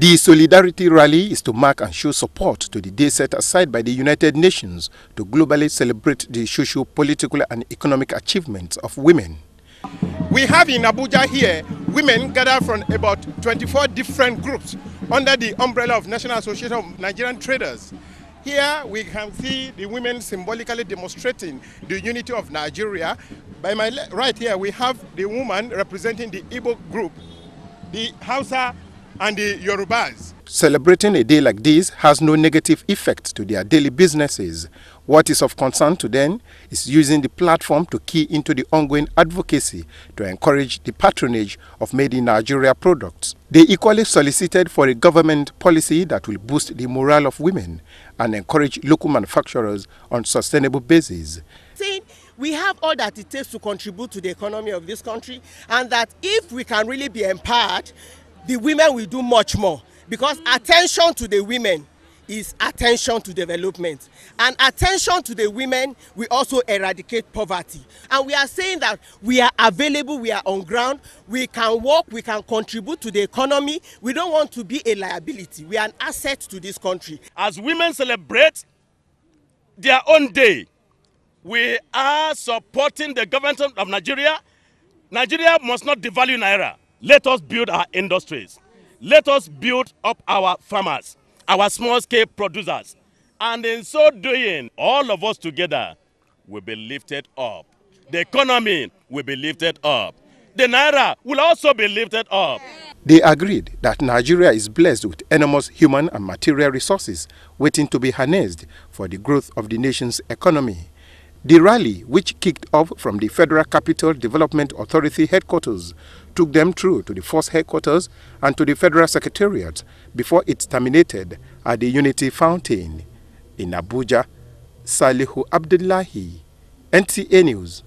The Solidarity Rally is to mark and show support to the day set aside by the United Nations to globally celebrate the social, political and economic achievements of women. We have in Abuja here women gathered from about 24 different groups under the umbrella of National Association of Nigerian Traders. Here we can see the women symbolically demonstrating the unity of Nigeria. By my right here we have the woman representing the Igbo group, the Hausa and the Yorubas. Celebrating a day like this has no negative effect to their daily businesses. What is of concern to them is using the platform to key into the ongoing advocacy to encourage the patronage of made in Nigeria products. They equally solicited for a government policy that will boost the morale of women and encourage local manufacturers on sustainable basis. See? we have all that it takes to contribute to the economy of this country and that if we can really be empowered the women will do much more because attention to the women is attention to development and attention to the women will also eradicate poverty and we are saying that we are available we are on ground we can work we can contribute to the economy we don't want to be a liability we are an asset to this country. as women celebrate their own day we are supporting the government of nigeria nigeria must not devalue naira let us build our industries. Let us build up our farmers, our small-scale producers. And in so doing, all of us together will be lifted up. The economy will be lifted up. The Naira will also be lifted up. They agreed that Nigeria is blessed with enormous human and material resources waiting to be harnessed for the growth of the nation's economy. The rally, which kicked off from the Federal Capital Development Authority headquarters, took them through to the force headquarters and to the Federal Secretariat before it terminated at the Unity Fountain in Abuja. Salihu Abdullahi, NTA News.